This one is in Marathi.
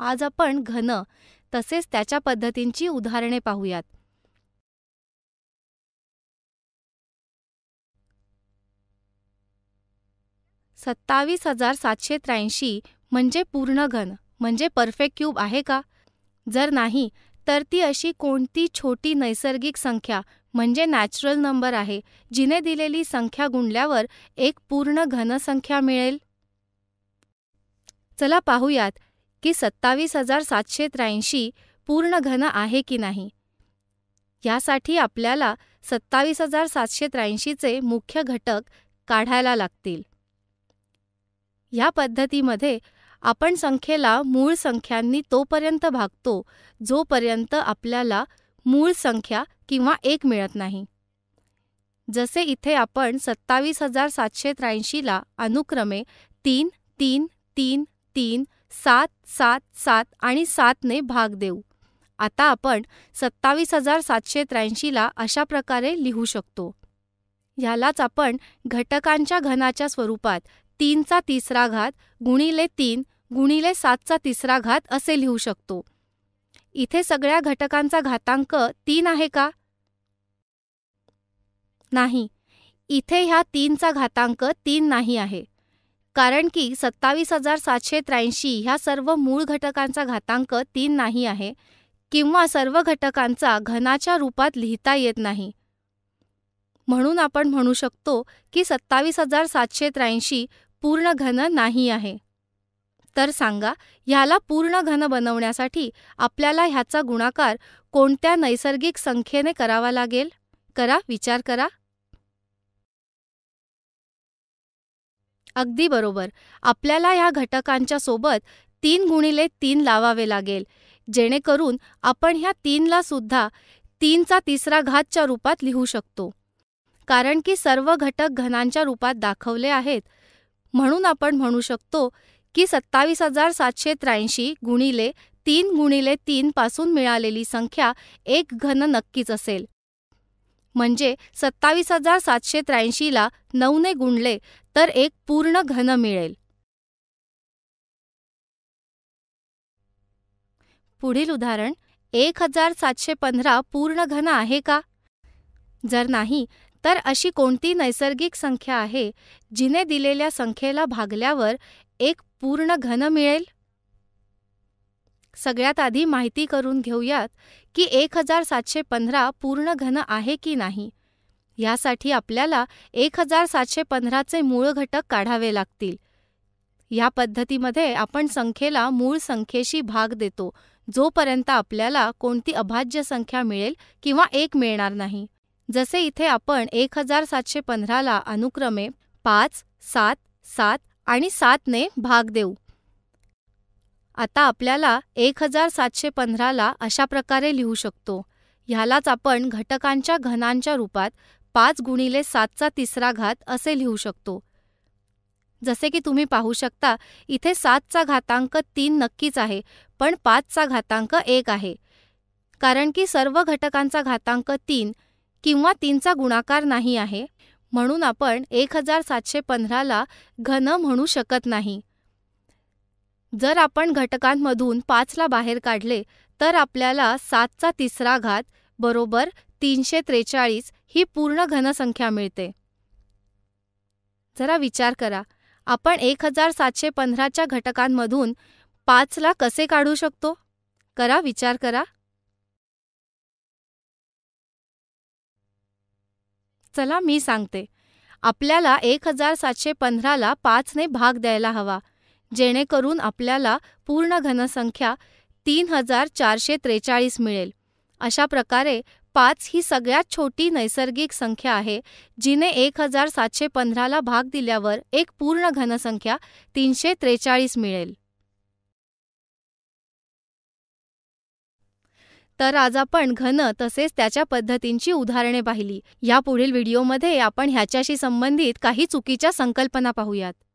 आज आपण घन तसेच त्याच्या पद्धतींची उदाहरणे पाहूयात सत्तावीस हजार सातशे त्र्याऐंशी म्हणजे पूर्ण घन म्हणजे परफेक्ट क्यूब आहे का जर नाही तर ती अशी कोणती छोटी नैसर्गिक संख्या म्हणजे नॅचरल नंबर आहे जिने दिलेली संख्या गुणल्यावर एक पूर्ण घनसंख्या मिळेल चला पाहूयात की सत्तावीस हजार सातशे त्र्याऐंशी पूर्ण घन आहे की नाही यासाठी आपल्याला सत्तावीस हजार सातशे त्र्याऐंशीचे मुख्य घटक काढायला लागतील ह्या पद्धतीमध्ये आपण संख्येला मूळ संख्यांनी तोपर्यंत भागतो जोपर्यंत आपल्याला मूळ संख्या किंवा एक मिळत नाही जसे इथे आपण सत्तावीस हजार सातशे त्र्याऐंशीला अनुक्रमे तीन तीन तीन तीन सात सात सात आणि सातने भाग देऊ आता आपण सत्तावीस हजार सातशे त्र्याऐंशीला अशा प्रकारे लिहू शकतो ह्यालाच आपण घटकांच्या घनाच्या स्वरूपात तीनचा तिसरा घात गुणिले तीन गुणिले सातचा तिसरा घात असे लिहू शकतो इथे सगळ्या घटकांचा घातांक तीन आहे का नाही इथे ह्या तीनचा घातांक तीन नाही आहे कारण की सत्तावीस हजार सातशे त्र्याऐंशी ह्या सर्व मूळ घटकांचा घातांक तीन नाही आहे किंवा सर्व घटकांचा घनाच्या रूपात लिहिता येत नाही म्हणून आपण म्हणू शकतो की सत्तावीस हजार सातशे त्र्याऐंशी पूर्ण घन नाही आहे तर सांगा ह्याला पूर्ण घन बनवण्यासाठी आपल्याला ह्याचा गुणाकार कोणत्या नैसर्गिक संख्येने करावा लागेल करा विचार करा अगदी बरोबर आपल्याला ह्या घटकांच्या सोबत तीन गुणिले तीन लावावे लागेल जेणेकरून आपण ह्या तीनला सुद्धा तीनचा तिसरा घातच्या रूपात लिहू शकतो कारण की सर्व घटक घनांच्या रूपात दाखवले आहेत म्हणून आपण म्हणू शकतो की सत्तावीस हजार सातशे त्र्याऐंशी गुणिले तीन गुणिले तीन पासून मिळालेली संख्या एक घन नक्कीच असेल म्हणजे सत्तावीस हजार सातशे त्र्याऐंशीला नऊने गुणले तर एक पूर्ण घन मिळेल पुढील उदाहरण एक हजार सातशे पंधरा पूर्ण घन आहे का जर नाही तर अशी कोणती नैसर्गिक संख्या आहे जिने दिलेल्या संख्येला भागल्यावर एक पूर्ण घन मिळेल सगळ्यात आधी माहिती करून घेऊयात की एक हजार सातशे पंधरा पूर्ण घन आहे की नाही ह्यासाठी आपल्याला एक हजार सातशे पंधराचे मूळ घटक काढावे लागतील ह्या पद्धतीमध्ये आपण संख्येला मूळ संख्येशी भाग देतो जोपर्यंत आपल्याला कोणती अभाज्य संख्या मिळेल किंवा एक मिळणार नाही जसे इथे आपण एक हजार सातशे पंधराला अनुक्रमे पाच सात सात आणि सातने भाग देऊ आता आपल्याला एक हजार सातशे पंधराला अशा प्रकारे लिहू शकतो ह्यालाच आपण घटकांच्या घनांच्या रूपात पाच गुणिले सातचा तिसरा घात असे लिहू शकतो जसे की तुम्ही पाहू शकता इथे सातचा घातांक तीन नक्कीच आहे पण पाचचा घातांक एक आहे कारण की सर्व घटकांचा घातांक तीन किंवा तीनचा गुणाकार नाही आहे म्हणून आपण एक हजार सातशे पंधराला घन म्हणू शकत नाही जर आपण घटकांमधून पाचला बाहेर काढले तर आपल्याला सातचा तिसरा घात बरोबर तीनशे त्रेचाळीस ही पूर्ण घनसंख्या मिळते जरा विचार करा आपण एक हजार सातशे पंधराच्या घटकांमधून पाचला कसे काढू शकतो करा विचार करा चला मी सांगते आपल्याला एक हजार सातशे पंधराला पाचने भाग द्यायला हवा जेणेकरून आपल्याला पूर्ण घनसंख्या तीन हजार चारशे त्रेचाळीस मिळेल अशा प्रकारे पाच ही सगळ्यात छोटी नैसर्गिक संख्या आहे जिने एक हजार सातशे पंधराला भाग दिल्यावर एक पूर्ण घनसंख्या तीनशे त्रेचाळीस मिळेल तर आज आपण घन तसेच त्याच्या पद्धतींची उदाहरणे पाहिली या पुढील व्हिडिओमध्ये आपण ह्याच्याशी संबंधित काही चुकीच्या संकल्पना पाहूयात